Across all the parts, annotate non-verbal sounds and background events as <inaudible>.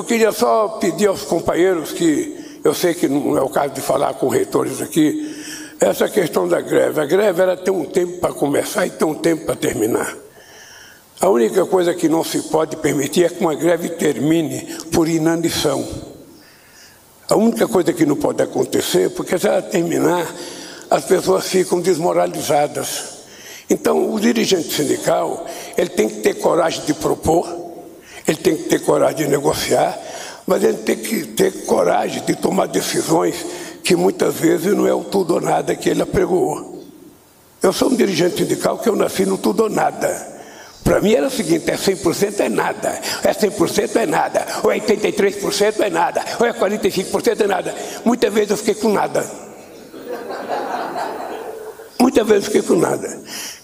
Eu queria só pedir aos companheiros que, eu sei que não é o caso de falar com reitores aqui, essa questão da greve. A greve era tem um tempo para começar e tem um tempo para terminar. A única coisa que não se pode permitir é que uma greve termine por inanição. A única coisa que não pode acontecer, porque se ela terminar, as pessoas ficam desmoralizadas. Então, o dirigente sindical, ele tem que ter coragem de propor, ele tem que ter coragem de negociar, mas ele tem que ter coragem de tomar decisões que muitas vezes não é o tudo ou nada que ele apregoou. Eu sou um dirigente sindical que eu nasci no tudo ou nada. Para mim era o seguinte: é 100% é nada, é 100% é nada, ou é 83% é nada, ou é 45% é nada. Muitas vezes eu fiquei com nada. Muitas vezes eu fiquei com nada.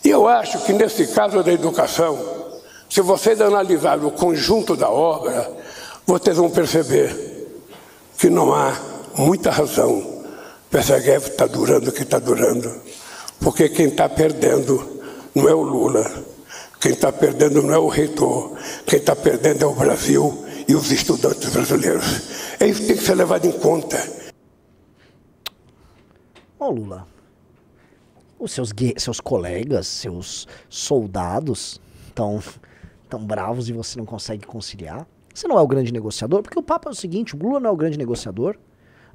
E eu acho que nesse caso da educação, se vocês analisarem o conjunto da obra, vocês vão perceber que não há muita razão para essa guerra estar tá durando o que está durando. Porque quem está perdendo não é o Lula, quem está perdendo não é o reitor, quem está perdendo é o Brasil e os estudantes brasileiros. É isso que tem que ser levado em conta. Ô Lula, os seus, seus colegas, seus soldados estão tão bravos e você não consegue conciliar. Você não é o grande negociador, porque o papo é o seguinte: o Lula não é o grande negociador,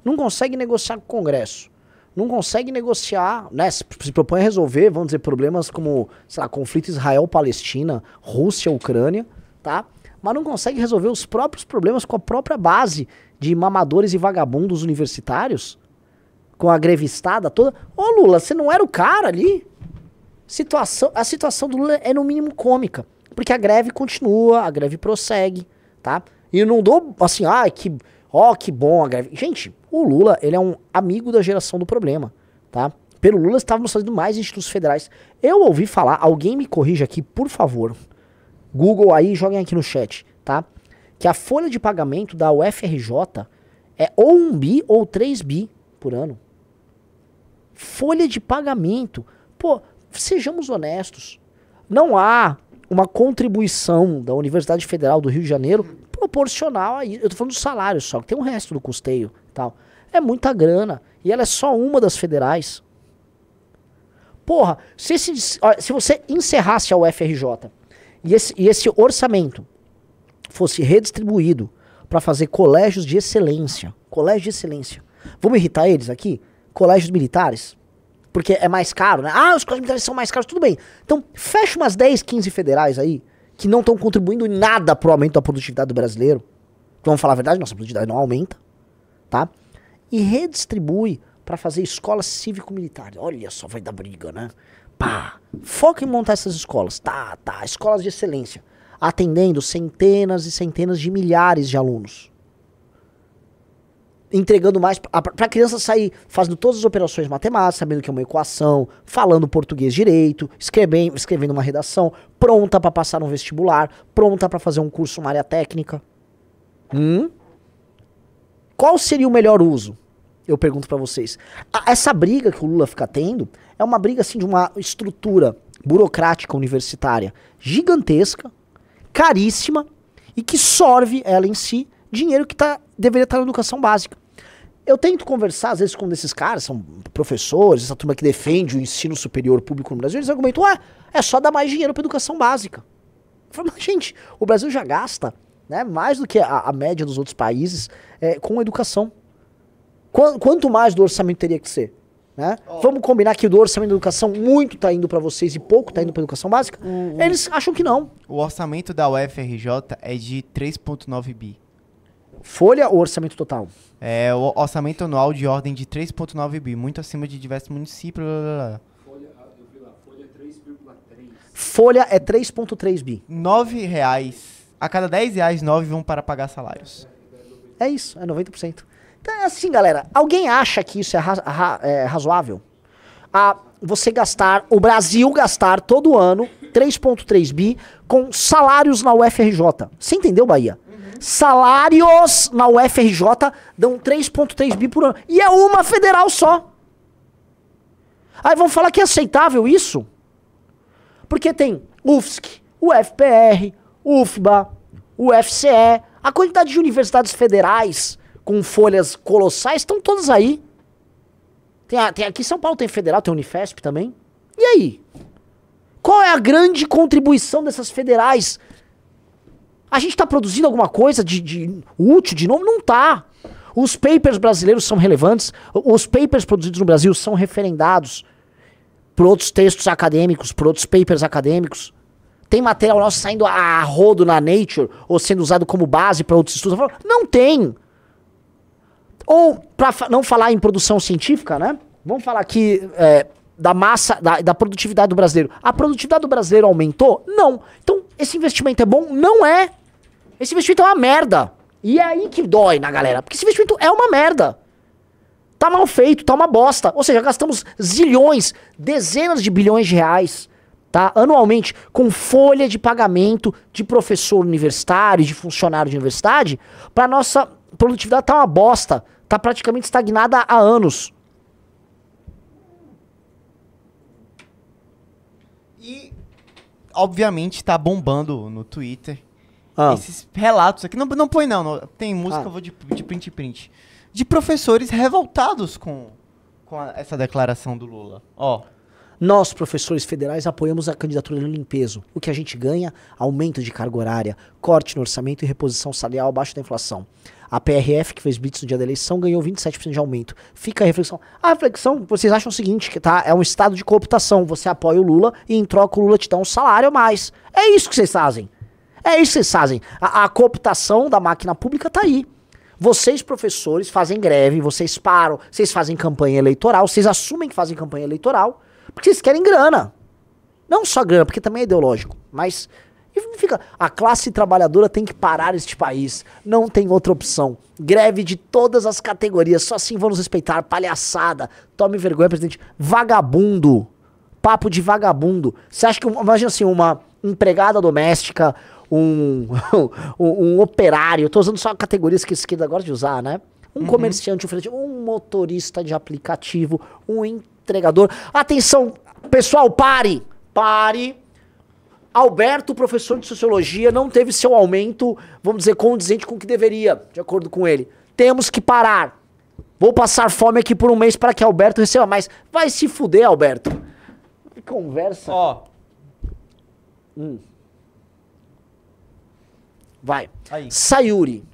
não consegue negociar com o Congresso, não consegue negociar, né? Se, se propõe a resolver, vamos dizer, problemas como, sei lá, conflito Israel-Palestina, Rússia-Ucrânia, tá? Mas não consegue resolver os próprios problemas com a própria base de mamadores e vagabundos universitários, com a grevistada toda. Ô Lula, você não era o cara ali? Situação, a situação do Lula é no mínimo cômica porque a greve continua, a greve prossegue, tá? E não dou assim, ah, que, ó, que bom a greve. Gente, o Lula, ele é um amigo da geração do problema, tá? Pelo Lula estávamos fazendo mais institutos federais. Eu ouvi falar, alguém me corrija aqui, por favor. Google aí, joguem aqui no chat, tá? Que a folha de pagamento da UFRJ é ou 1 bi ou 3 bi por ano. Folha de pagamento. Pô, sejamos honestos. Não há uma contribuição da Universidade Federal do Rio de Janeiro proporcional a isso. Eu tô falando do salário só, que tem o resto do custeio tal. É muita grana. E ela é só uma das federais. Porra, se, esse, se você encerrasse a UFRJ e esse, e esse orçamento fosse redistribuído para fazer colégios de excelência, colégio de excelência, vamos irritar eles aqui? Colégios militares? porque é mais caro, né? Ah, os militares são mais caros, tudo bem. Então, fecha umas 10, 15 federais aí, que não estão contribuindo em nada pro aumento da produtividade do brasileiro. Vamos falar a verdade, nossa produtividade não aumenta, tá? E redistribui para fazer escolas cívico-militares. Olha só, vai dar briga, né? Pá! Foca em montar essas escolas. Tá, tá. Escolas de excelência. Atendendo centenas e centenas de milhares de alunos entregando mais. Para a criança sair fazendo todas as operações matemáticas, sabendo que é uma equação, falando português direito, escrevendo, escrevendo uma redação, pronta para passar um vestibular, pronta para fazer um curso, uma área técnica. Hum? Qual seria o melhor uso? Eu pergunto para vocês. A, essa briga que o Lula fica tendo é uma briga assim de uma estrutura burocrática universitária gigantesca, caríssima e que sorve ela em si dinheiro que tá, deveria estar tá na educação básica eu tento conversar, às vezes, com um desses caras, são professores, essa turma que defende o ensino superior público no Brasil, eles argumentam, ah, é só dar mais dinheiro para educação básica. Eu falo, gente, o Brasil já gasta né, mais do que a, a média dos outros países é, com educação. Qu quanto mais do orçamento teria que ser? Né? Oh. Vamos combinar que do orçamento da educação muito está indo para vocês e pouco está indo para educação básica? Uhum. Eles acham que não. O orçamento da UFRJ é de 3,9 bi. Folha ou orçamento total? É, o orçamento anual de ordem de 3,9 bi, muito acima de diversos municípios. Blá, blá, blá. Folha, ah, lá, Folha é 3,3 bi. 9 reais. A cada 10 reais, 9 vão para pagar salários. É isso, é 90%. Então é assim, galera. Alguém acha que isso é, ra ra é razoável? A você gastar, o Brasil gastar todo ano 3,3 bi com salários na UFRJ. Você entendeu, Bahia? salários na UFRJ dão 3,3 bi por ano. E é uma federal só. Aí vão falar que é aceitável isso? Porque tem UFSC, UFPR, UFBA, UFCE, a quantidade de universidades federais com folhas colossais estão todas aí. Tem, tem aqui em São Paulo tem federal, tem Unifesp também. E aí? Qual é a grande contribuição dessas federais a gente está produzindo alguma coisa de, de útil de novo? Não está. Os papers brasileiros são relevantes, os papers produzidos no Brasil são referendados por outros textos acadêmicos, por outros papers acadêmicos. Tem material nosso saindo a rodo na Nature ou sendo usado como base para outros estudos? Não tem. Ou, para não falar em produção científica, né? Vamos falar aqui é, da massa, da, da produtividade do brasileiro. A produtividade do brasileiro aumentou? Não. Então, esse investimento é bom? Não é. Esse investimento é uma merda. E é aí que dói na galera. Porque esse investimento é uma merda. Tá mal feito, tá uma bosta. Ou seja, gastamos zilhões, dezenas de bilhões de reais, tá? Anualmente, com folha de pagamento de professor universitário, de funcionário de universidade, pra nossa produtividade tá uma bosta. Tá praticamente estagnada há anos. E, obviamente, tá bombando no Twitter ah. Esses relatos aqui. Não, não põe, não, não. Tem música, ah. eu vou de, de print print. De professores revoltados com, com a, essa declaração do Lula. Ó. Nós, professores federais, apoiamos a candidatura do Limpeso. O que a gente ganha? Aumento de carga horária, corte no orçamento e reposição salarial abaixo da inflação. A PRF, que fez blitz no dia da eleição, ganhou 27% de aumento. Fica a reflexão. A reflexão, vocês acham o seguinte, que tá, é um estado de cooptação. Você apoia o Lula e em troca o Lula te dá um salário a mais. É isso que vocês fazem. É isso que vocês fazem. A, a cooptação da máquina pública tá aí. Vocês, professores, fazem greve, vocês param, vocês fazem campanha eleitoral, vocês assumem que fazem campanha eleitoral, porque vocês querem grana. Não só grana, porque também é ideológico, mas e fica, a classe trabalhadora tem que parar este país. Não tem outra opção. Greve de todas as categorias. Só assim vamos respeitar. Palhaçada. Tome vergonha, presidente. Vagabundo. Papo de vagabundo. Você acha que, imagina assim, uma empregada doméstica um, <laughs> um, um operário, estou usando só categorias que a esquerda gosta de usar, né? Um uhum. comerciante, um motorista de aplicativo, um entregador. Atenção, pessoal, pare! Pare! Alberto, professor de sociologia, não teve seu aumento, vamos dizer, condizente com o que deveria, de acordo com ele. Temos que parar. Vou passar fome aqui por um mês para que Alberto receba mais. Vai se fuder, Alberto. Que conversa. Ó. Oh. Hum. Vai. Aí. Sayuri.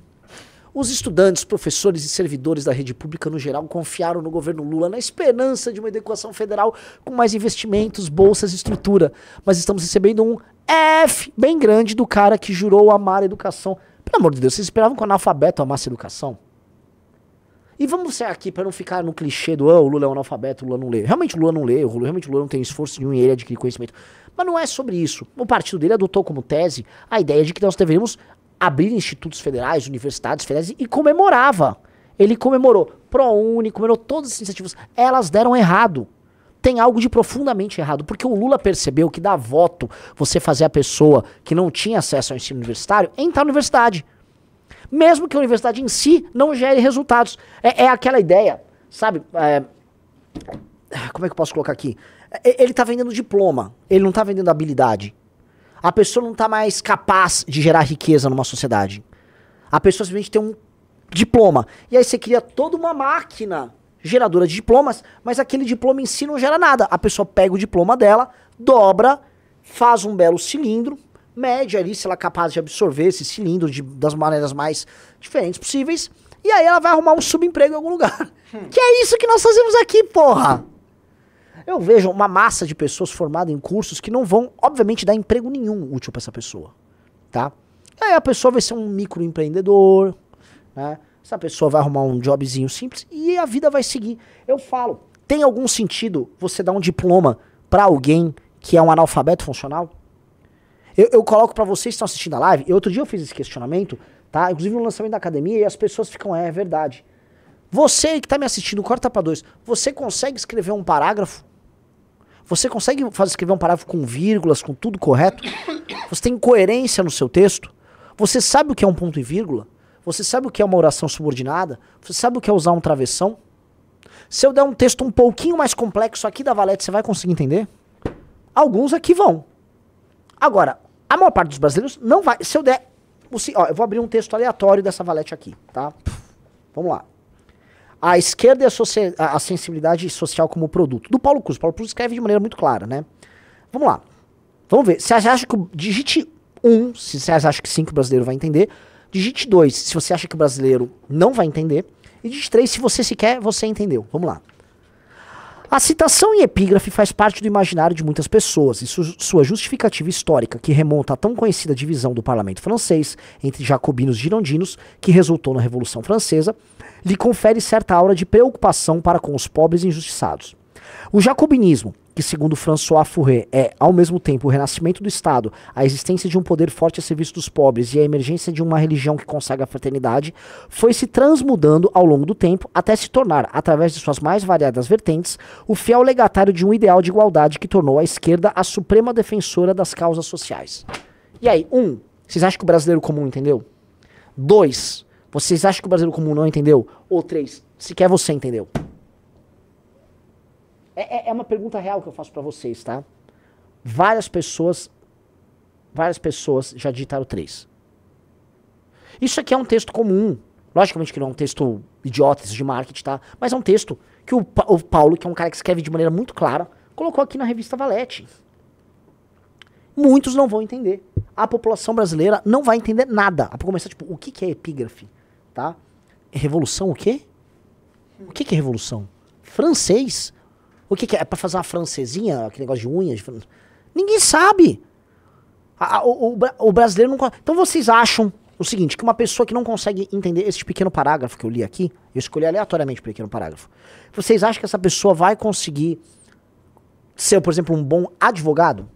Os estudantes, professores e servidores da rede pública no geral confiaram no governo Lula na esperança de uma adequação federal com mais investimentos, bolsas e estrutura. Mas estamos recebendo um F bem grande do cara que jurou amar a educação. Pelo amor de Deus, vocês esperavam que o analfabeto amasse a educação? E vamos ser aqui para não ficar no clichê do oh, o Lula é um analfabeto, o Lula não lê. Realmente o Lula não lê, o Lula, realmente o Lula não tem esforço nenhum em ele adquirir conhecimento. Mas não é sobre isso. O partido dele adotou como tese a ideia de que nós deveríamos abrir institutos federais, universidades federais e comemorava. Ele comemorou ProUni, comemorou todas as iniciativas. Elas deram errado. Tem algo de profundamente errado, porque o Lula percebeu que dá voto, você fazer a pessoa que não tinha acesso ao ensino universitário é entrar na universidade. Mesmo que a universidade em si não gere resultados. É, é aquela ideia, sabe? É, como é que eu posso colocar aqui? É, ele está vendendo diploma, ele não está vendendo habilidade. A pessoa não está mais capaz de gerar riqueza numa sociedade. A pessoa simplesmente tem um diploma. E aí você cria toda uma máquina geradora de diplomas, mas aquele diploma em si não gera nada. A pessoa pega o diploma dela, dobra, faz um belo cilindro, mede ali se ela é capaz de absorver esse cilindro de, das maneiras mais diferentes possíveis, e aí ela vai arrumar um subemprego em algum lugar. Hum. Que é isso que nós fazemos aqui, porra! Eu vejo uma massa de pessoas formadas em cursos que não vão, obviamente, dar emprego nenhum útil para essa pessoa, tá? Aí a pessoa vai ser um microempreendedor, né? Essa pessoa vai arrumar um jobzinho simples e a vida vai seguir. Eu falo, tem algum sentido você dar um diploma para alguém que é um analfabeto funcional? Eu, eu coloco para vocês que estão assistindo a live, E outro dia eu fiz esse questionamento, tá? Inclusive no lançamento da academia e as pessoas ficam, é, é verdade. Você que está me assistindo, corta para dois. Você consegue escrever um parágrafo você consegue fazer escrever um parágrafo com vírgulas, com tudo correto? Você tem coerência no seu texto? Você sabe o que é um ponto e vírgula? Você sabe o que é uma oração subordinada? Você sabe o que é usar um travessão? Se eu der um texto um pouquinho mais complexo aqui da Valete, você vai conseguir entender? Alguns aqui vão. Agora, a maior parte dos brasileiros não vai. Se eu der. Ó, eu vou abrir um texto aleatório dessa Valete aqui, tá? Vamos lá a esquerda e a, a, sensibilidade social como produto. Do Paulo Cruz. Paulo Cruz escreve de maneira muito clara, né? Vamos lá. Vamos ver. Se você acha que. O, digite 1, um, se você acha que sim, que o brasileiro vai entender. Digite 2, se você acha que o brasileiro não vai entender. E digite 3, se você sequer, você entendeu. Vamos lá. A citação em epígrafe faz parte do imaginário de muitas pessoas e su sua justificativa histórica, que remonta à tão conhecida divisão do parlamento francês entre jacobinos e girondinos, que resultou na Revolução Francesa, lhe confere certa aura de preocupação para com os pobres e injustiçados. O jacobinismo, que, segundo François Fourier, é, ao mesmo tempo, o renascimento do Estado, a existência de um poder forte a serviço dos pobres e a emergência de uma religião que consagra a fraternidade, foi se transmudando ao longo do tempo até se tornar, através de suas mais variadas vertentes, o fiel legatário de um ideal de igualdade que tornou a esquerda a suprema defensora das causas sociais. E aí, um, vocês acham que o brasileiro comum entendeu? Dois, vocês acham que o brasileiro comum não entendeu? Ou três, sequer você entendeu? É, é, é uma pergunta real que eu faço para vocês, tá? Várias pessoas, várias pessoas já digitaram três. Isso aqui é um texto comum. Logicamente que não é um texto idiota, de marketing, tá? Mas é um texto que o, pa o Paulo, que é um cara que escreve de maneira muito clara, colocou aqui na revista Valete. Muitos não vão entender. A população brasileira não vai entender nada. A começar, tipo, o que, que é epígrafe? Tá? É revolução o quê? O que, que é revolução? Francês? O que, que é? É pra fazer uma francesinha? Aquele negócio de unhas? Ninguém sabe. A, a, o, o, brasileiro não. Então vocês acham o seguinte: que uma pessoa que não consegue entender esse pequeno parágrafo que eu li aqui, eu escolhi aleatoriamente o pequeno parágrafo. Vocês acham que essa pessoa vai conseguir ser, por exemplo, um bom advogado?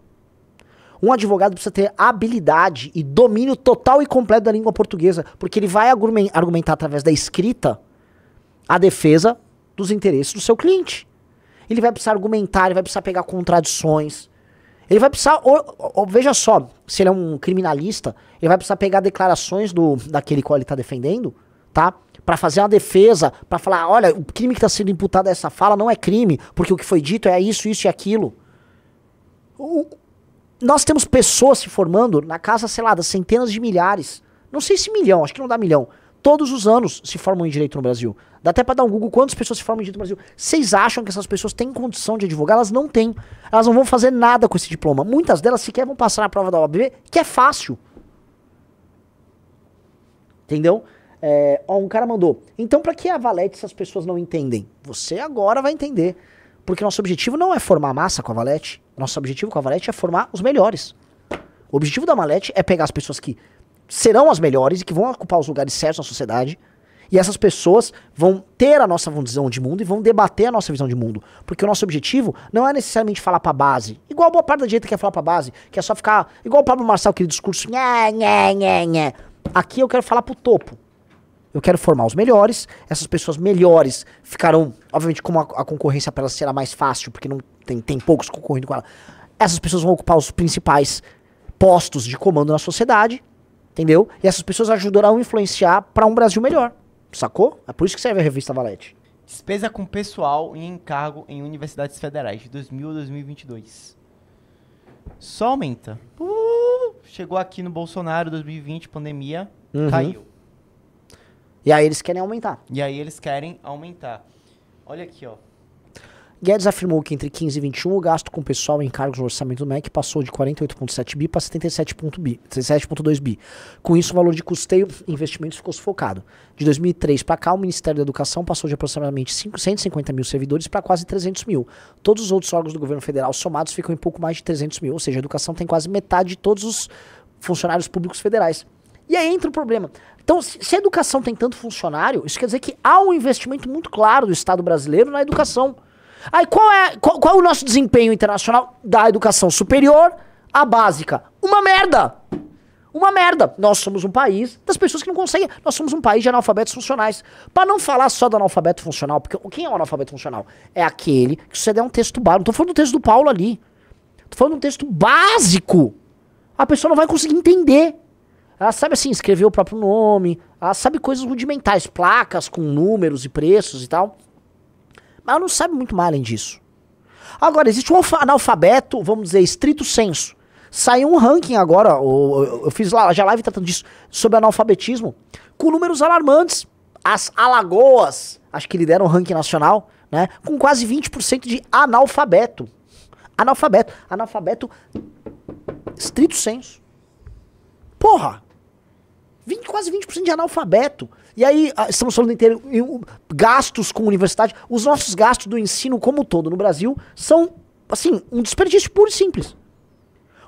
Um advogado precisa ter habilidade e domínio total e completo da língua portuguesa, porque ele vai argumentar através da escrita a defesa dos interesses do seu cliente. Ele vai precisar argumentar, ele vai precisar pegar contradições. Ele vai precisar. Ou, ou, veja só, se ele é um criminalista, ele vai precisar pegar declarações do, daquele qual ele está defendendo, tá? Para fazer uma defesa, para falar: olha, o crime que está sendo imputado a essa fala não é crime, porque o que foi dito é isso, isso e aquilo. O, nós temos pessoas se formando na casa, sei lá, das centenas de milhares. Não sei se milhão, acho que não dá milhão. Todos os anos se formam em direito no Brasil. Dá até para dar um Google quantas pessoas se formam em direito no Brasil. Vocês acham que essas pessoas têm condição de advogar? Elas não têm. Elas não vão fazer nada com esse diploma. Muitas delas sequer vão passar na prova da OAB, que é fácil. Entendeu? É, ó, um cara mandou. Então, para que a Valete se as pessoas não entendem? Você agora vai entender. Porque nosso objetivo não é formar massa com a Valete. Nosso objetivo com a Valete é formar os melhores. O objetivo da Valete é pegar as pessoas que serão as melhores e que vão ocupar os lugares certos na sociedade. E essas pessoas vão ter a nossa visão de mundo e vão debater a nossa visão de mundo. Porque o nosso objetivo não é necessariamente falar pra base. Igual boa parte da direita quer falar pra base, que é só ficar. Igual o Pablo Marçal, aquele discurso. Nhá, nhá, Aqui eu quero falar pro topo. Eu quero formar os melhores. Essas pessoas melhores ficarão, obviamente, como a, a concorrência para elas será mais fácil, porque não tem, tem poucos concorrendo com ela. Essas pessoas vão ocupar os principais postos de comando na sociedade Entendeu? E essas pessoas ajudarão a influenciar para um Brasil melhor. Sacou? É por isso que serve a revista Valete. Despesa com pessoal e encargo em universidades federais de 2000 a 2022. Só aumenta. Uh, chegou aqui no Bolsonaro 2020, pandemia, uhum. caiu. E aí eles querem aumentar. E aí eles querem aumentar. Olha aqui, ó. Guedes afirmou que entre 15 e 21 o gasto com pessoal em cargos no orçamento do MEC passou de 48,7 bi para 77,2 bi. Com isso, o valor de custeio e investimentos ficou sufocado. De 2003 para cá, o Ministério da Educação passou de aproximadamente 550 150 mil servidores para quase 300 mil. Todos os outros órgãos do governo federal somados ficam em pouco mais de 300 mil, ou seja, a educação tem quase metade de todos os funcionários públicos federais. E aí entra o problema. Então, se a educação tem tanto funcionário, isso quer dizer que há um investimento muito claro do Estado brasileiro na educação. Aí qual é, qual, qual é o nosso desempenho internacional da educação superior à básica? Uma merda! Uma merda. Nós somos um país das pessoas que não conseguem. Nós somos um país de analfabetos funcionais. Para não falar só do analfabeto funcional, porque quem é o analfabeto funcional? É aquele que você der um texto básico. Não tô falando do texto do Paulo ali. Tô falando um texto básico. A pessoa não vai conseguir entender. Ela sabe assim, escrever o próprio nome. Ela sabe coisas rudimentares, placas com números e preços e tal. Mas ela não sabe muito mais além disso. Agora, existe um analfabeto, vamos dizer, estrito senso. Saiu um ranking agora, eu, eu fiz lá, já live tratando disso, sobre analfabetismo, com números alarmantes. As Alagoas, acho que lideram o ranking nacional, né? Com quase 20% de analfabeto. Analfabeto. Analfabeto estrito senso. Porra! 20, quase 20% de analfabeto. E aí, ah, estamos falando inteiro em gastos com universidade. Os nossos gastos do ensino como um todo no Brasil são, assim, um desperdício puro e simples.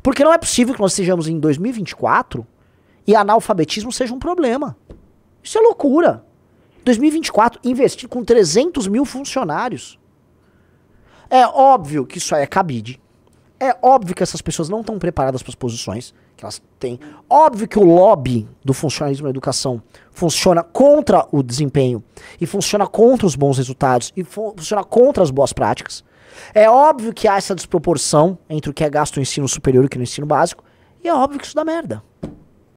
Porque não é possível que nós estejamos em 2024 e analfabetismo seja um problema. Isso é loucura. 2024, investir com 300 mil funcionários. É óbvio que isso aí é cabide. É óbvio que essas pessoas não estão preparadas para as posições. Elas têm. Óbvio que o lobby do funcionalismo na educação funciona contra o desempenho e funciona contra os bons resultados e funciona contra as boas práticas. É óbvio que há essa desproporção entre o que é gasto no ensino superior e o que é no ensino básico, e é óbvio que isso dá merda.